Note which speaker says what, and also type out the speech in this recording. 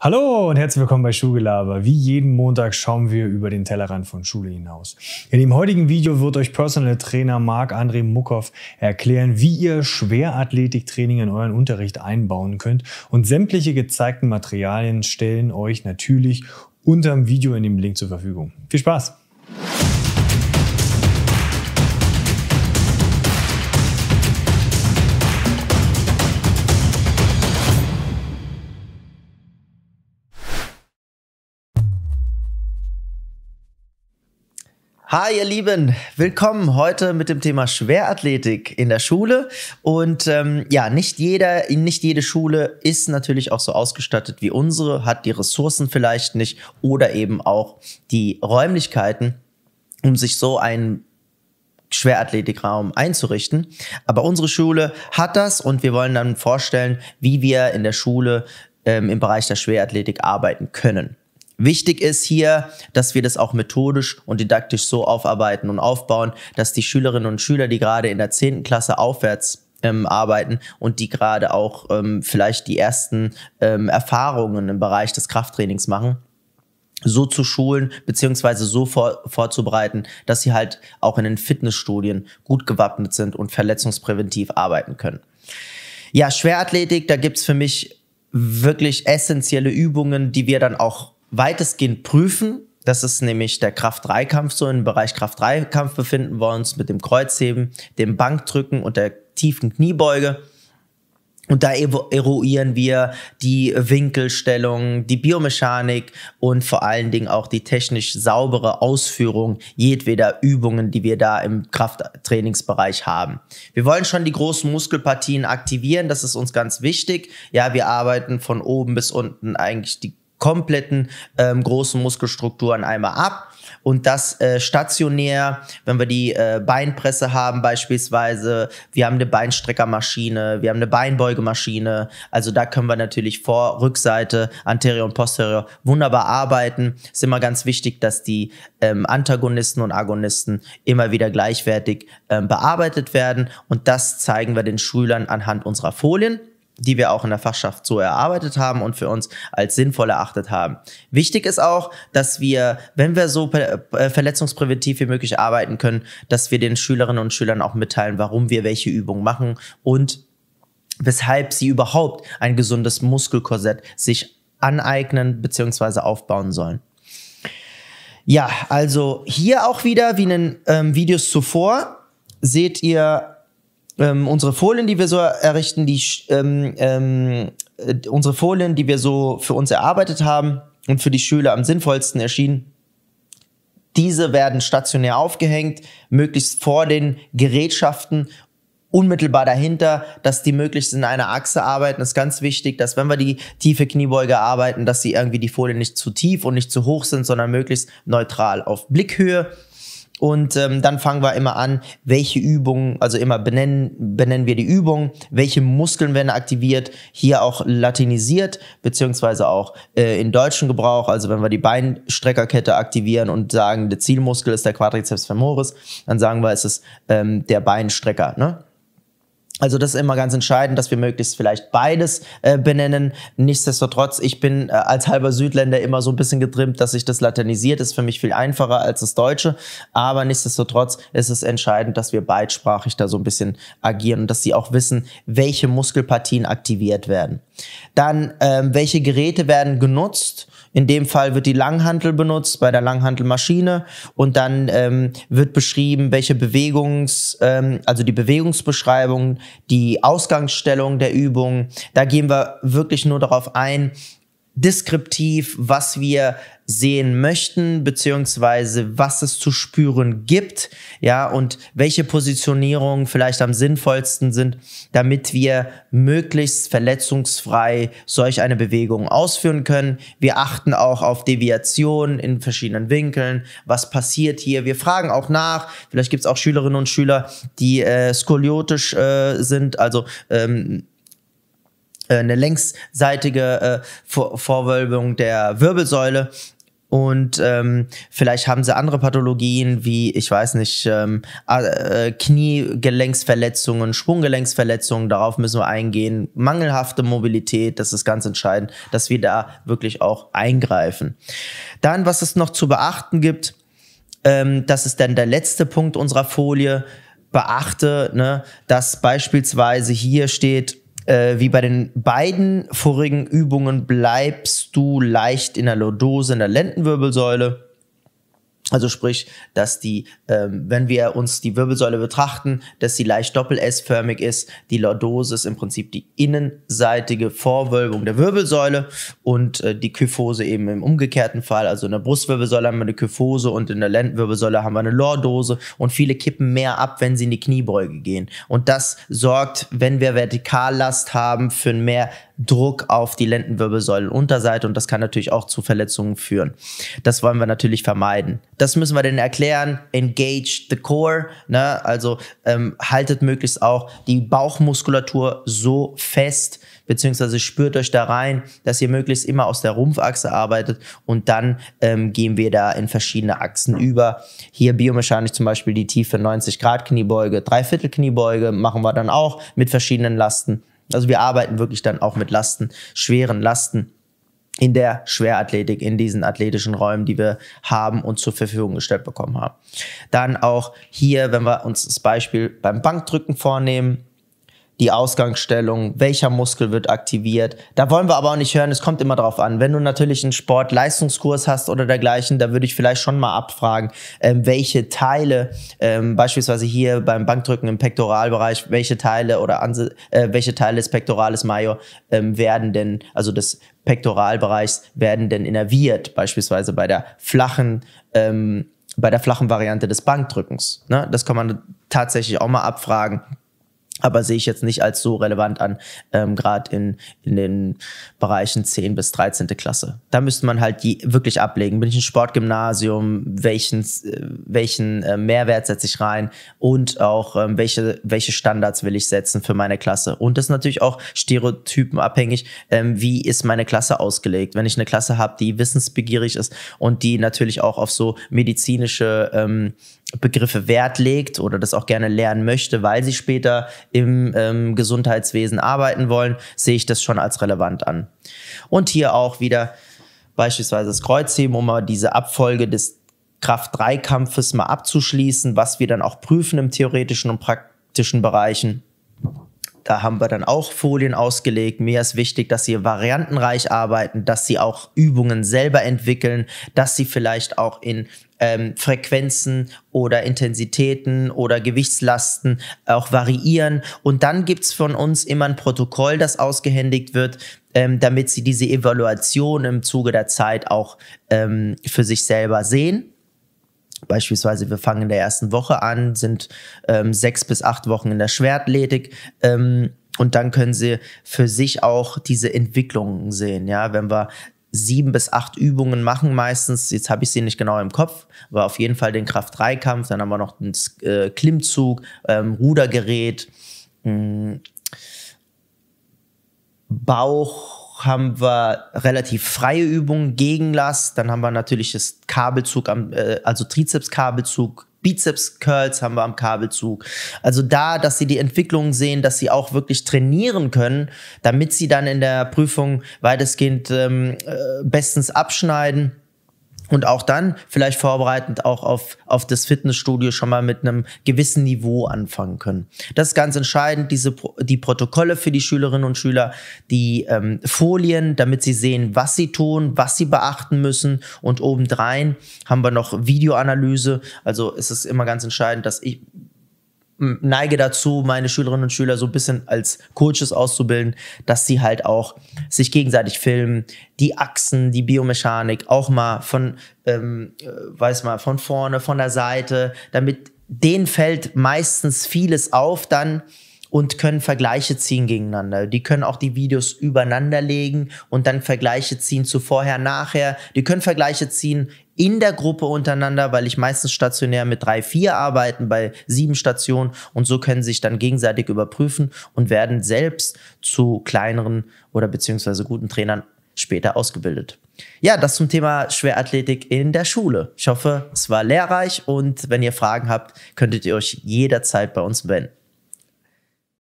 Speaker 1: Hallo und herzlich willkommen bei Schulgelaber. Wie jeden Montag schauen wir über den Tellerrand von Schule hinaus. In dem heutigen Video wird euch Personal Trainer Marc-André Muckhoff erklären, wie ihr Schwerathletiktraining in euren Unterricht einbauen könnt und sämtliche gezeigten Materialien stellen euch natürlich unter dem Video in dem Link zur Verfügung. Viel Spaß! Hi, ihr Lieben, willkommen heute mit dem Thema Schwerathletik in der Schule. Und ähm, ja, nicht jeder, nicht jede Schule ist natürlich auch so ausgestattet wie unsere, hat die Ressourcen vielleicht nicht oder eben auch die Räumlichkeiten, um sich so einen Schwerathletikraum einzurichten. Aber unsere Schule hat das und wir wollen dann vorstellen, wie wir in der Schule ähm, im Bereich der Schwerathletik arbeiten können. Wichtig ist hier, dass wir das auch methodisch und didaktisch so aufarbeiten und aufbauen, dass die Schülerinnen und Schüler, die gerade in der 10. Klasse aufwärts ähm, arbeiten und die gerade auch ähm, vielleicht die ersten ähm, Erfahrungen im Bereich des Krafttrainings machen, so zu schulen beziehungsweise so vor, vorzubereiten, dass sie halt auch in den Fitnessstudien gut gewappnet sind und verletzungspräventiv arbeiten können. Ja, Schwerathletik, da gibt's für mich wirklich essentielle Übungen, die wir dann auch weitestgehend prüfen. Das ist nämlich der Kraft-3-Kampf. So im Bereich Kraft-3-Kampf befinden wir uns mit dem Kreuzheben, dem Bankdrücken und der tiefen Kniebeuge. Und da eruieren wir die Winkelstellung, die Biomechanik und vor allen Dingen auch die technisch saubere Ausführung jedweder Übungen, die wir da im Krafttrainingsbereich haben. Wir wollen schon die großen Muskelpartien aktivieren, das ist uns ganz wichtig. Ja, wir arbeiten von oben bis unten eigentlich die kompletten ähm, großen Muskelstrukturen einmal ab und das äh, stationär, wenn wir die äh, Beinpresse haben beispielsweise, wir haben eine Beinstreckermaschine, wir haben eine Beinbeugemaschine, also da können wir natürlich Vor-, Rückseite, Anterior und Posterior wunderbar arbeiten. Ist immer ganz wichtig, dass die ähm, Antagonisten und Agonisten immer wieder gleichwertig ähm, bearbeitet werden und das zeigen wir den Schülern anhand unserer Folien die wir auch in der Fachschaft so erarbeitet haben und für uns als sinnvoll erachtet haben. Wichtig ist auch, dass wir, wenn wir so äh, verletzungspräventiv wie möglich arbeiten können, dass wir den Schülerinnen und Schülern auch mitteilen, warum wir welche Übung machen und weshalb sie überhaupt ein gesundes Muskelkorsett sich aneignen bzw. aufbauen sollen. Ja, also hier auch wieder, wie in den ähm, Videos zuvor, seht ihr ähm, unsere Folien, die wir so errichten, die ähm, ähm, äh, unsere Folien, die wir so für uns erarbeitet haben und für die Schüler am sinnvollsten erschienen, diese werden stationär aufgehängt, möglichst vor den Gerätschaften unmittelbar dahinter, dass die möglichst in einer Achse arbeiten. Das ist ganz wichtig, dass wenn wir die tiefe Kniebeuge arbeiten, dass sie irgendwie die Folien nicht zu tief und nicht zu hoch sind, sondern möglichst neutral auf Blickhöhe und ähm, dann fangen wir immer an, welche Übungen, also immer benennen, benennen wir die Übung, welche Muskeln werden aktiviert, hier auch latinisiert, beziehungsweise auch äh, in deutschen Gebrauch, also wenn wir die Beinstreckerkette aktivieren und sagen, der Zielmuskel ist der Quadriceps femoris, dann sagen wir, es ist ähm, der Beinstrecker. Ne? Also das ist immer ganz entscheidend, dass wir möglichst vielleicht beides äh, benennen. Nichtsdestotrotz, ich bin äh, als halber Südländer immer so ein bisschen getrimmt, dass sich das latinisiert ist für mich viel einfacher als das Deutsche. Aber nichtsdestotrotz ist es entscheidend, dass wir beidsprachig da so ein bisschen agieren und dass sie auch wissen, welche Muskelpartien aktiviert werden. Dann, ähm, welche Geräte werden genutzt? In dem Fall wird die Langhantel benutzt bei der Langhantelmaschine und dann ähm, wird beschrieben, welche Bewegungs, ähm, also die Bewegungsbeschreibung, die Ausgangsstellung der Übung. Da gehen wir wirklich nur darauf ein, deskriptiv, was wir sehen möchten, beziehungsweise was es zu spüren gibt, ja, und welche Positionierungen vielleicht am sinnvollsten sind, damit wir möglichst verletzungsfrei solch eine Bewegung ausführen können. Wir achten auch auf Deviationen in verschiedenen Winkeln. Was passiert hier? Wir fragen auch nach. Vielleicht gibt es auch Schülerinnen und Schüler, die äh, skoliotisch äh, sind, also ähm, äh, eine längsseitige äh, Vor Vorwölbung der Wirbelsäule und ähm, vielleicht haben sie andere Pathologien wie, ich weiß nicht, ähm, äh, Kniegelenksverletzungen, Sprunggelenksverletzungen, darauf müssen wir eingehen, mangelhafte Mobilität, das ist ganz entscheidend, dass wir da wirklich auch eingreifen. Dann, was es noch zu beachten gibt, ähm, das ist dann der letzte Punkt unserer Folie, beachte, ne, dass beispielsweise hier steht, äh, wie bei den beiden vorigen Übungen bleibst du leicht in der Lordose, in der Lendenwirbelsäule. Also sprich, dass die, ähm, wenn wir uns die Wirbelsäule betrachten, dass sie leicht doppel-S-förmig ist. Die Lordose ist im Prinzip die innenseitige Vorwölbung der Wirbelsäule und äh, die Kyphose eben im umgekehrten Fall. Also in der Brustwirbelsäule haben wir eine Kyphose und in der Lendenwirbelsäule haben wir eine Lordose und viele kippen mehr ab, wenn sie in die Kniebeuge gehen. Und das sorgt, wenn wir Vertikallast haben, für mehr Druck auf die Lendenwirbelsäulenunterseite und das kann natürlich auch zu Verletzungen führen. Das wollen wir natürlich vermeiden. Das müssen wir denn erklären. Engage the core, ne? also ähm, haltet möglichst auch die Bauchmuskulatur so fest, beziehungsweise spürt euch da rein, dass ihr möglichst immer aus der Rumpfachse arbeitet und dann ähm, gehen wir da in verschiedene Achsen über. Hier biomechanisch zum Beispiel die tiefe 90 Grad Kniebeuge, Dreiviertel Kniebeuge machen wir dann auch mit verschiedenen Lasten. Also wir arbeiten wirklich dann auch mit Lasten, schweren Lasten in der Schwerathletik, in diesen athletischen Räumen, die wir haben und zur Verfügung gestellt bekommen haben. Dann auch hier, wenn wir uns das Beispiel beim Bankdrücken vornehmen, die Ausgangsstellung, welcher Muskel wird aktiviert. Da wollen wir aber auch nicht hören, es kommt immer drauf an. Wenn du natürlich einen Sportleistungskurs hast oder dergleichen, da würde ich vielleicht schon mal abfragen, ähm, welche Teile, ähm, beispielsweise hier beim Bankdrücken im Pektoralbereich, welche Teile oder Anse äh, welche Teile des Pectoralis Major ähm, werden denn, also des Pektoralbereichs werden denn innerviert, beispielsweise bei der flachen ähm, bei der flachen Variante des Bankdrückens. Ne? Das kann man tatsächlich auch mal abfragen aber sehe ich jetzt nicht als so relevant an, ähm, gerade in, in den Bereichen 10 bis 13. Klasse. Da müsste man halt die wirklich ablegen. Bin ich ein Sportgymnasium? Welchen, äh, welchen äh, Mehrwert setze ich rein? Und auch ähm, welche, welche Standards will ich setzen für meine Klasse? Und das ist natürlich auch Stereotypen abhängig. Ähm, wie ist meine Klasse ausgelegt? Wenn ich eine Klasse habe, die wissensbegierig ist und die natürlich auch auf so medizinische ähm, Begriffe Wert legt oder das auch gerne lernen möchte, weil sie später im ähm, Gesundheitswesen arbeiten wollen, sehe ich das schon als relevant an. Und hier auch wieder beispielsweise das Kreuzheben, um mal diese Abfolge des Kraft-3-Kampfes mal abzuschließen, was wir dann auch prüfen im theoretischen und praktischen Bereichen. Da haben wir dann auch Folien ausgelegt. Mir ist wichtig, dass sie variantenreich arbeiten, dass sie auch Übungen selber entwickeln, dass sie vielleicht auch in ähm, Frequenzen oder Intensitäten oder Gewichtslasten auch variieren. Und dann gibt's von uns immer ein Protokoll, das ausgehändigt wird, ähm, damit sie diese Evaluation im Zuge der Zeit auch ähm, für sich selber sehen Beispielsweise, wir fangen in der ersten Woche an, sind ähm, sechs bis acht Wochen in der Schwertletik. Ähm, und dann können sie für sich auch diese Entwicklungen sehen. Ja, wenn wir sieben bis acht Übungen machen meistens. Jetzt habe ich sie nicht genau im Kopf, aber auf jeden Fall den Kraft-3-Kampf. Dann haben wir noch den äh, Klimmzug, ähm, Rudergerät, mh, hm, Bauch, haben wir relativ freie Übungen, Gegenlast, dann haben wir natürlich das Kabelzug, am, äh, also Trizepskabelzug, Bizeps-Curls haben wir am Kabelzug. Also da, dass sie die Entwicklung sehen, dass sie auch wirklich trainieren können, damit sie dann in der Prüfung weitestgehend ähm, äh, bestens abschneiden und auch dann vielleicht vorbereitend auch auf, auf das Fitnessstudio schon mal mit einem gewissen Niveau anfangen können. Das ist ganz entscheidend, diese, die Protokolle für die Schülerinnen und Schüler, die ähm, Folien, damit sie sehen, was sie tun, was sie beachten müssen und obendrein haben wir noch Videoanalyse. Also es ist immer ganz entscheidend, dass ich, neige dazu, meine Schülerinnen und Schüler so ein bisschen als Coaches auszubilden, dass sie halt auch sich gegenseitig filmen, die Achsen, die Biomechanik auch mal von, ähm, äh, weiß mal, von vorne, von der Seite, damit denen fällt meistens vieles auf dann und können Vergleiche ziehen gegeneinander. Die können auch die Videos übereinander legen und dann Vergleiche ziehen zu vorher, nachher. Die können Vergleiche ziehen in der Gruppe untereinander, weil ich meistens stationär mit drei, vier arbeiten bei sieben Stationen und so können sich dann gegenseitig überprüfen und werden selbst zu kleineren oder beziehungsweise guten Trainern später ausgebildet. Ja, das zum Thema Schwerathletik in der Schule. Ich hoffe, es war lehrreich und wenn ihr Fragen habt, könntet ihr euch jederzeit bei uns wenden.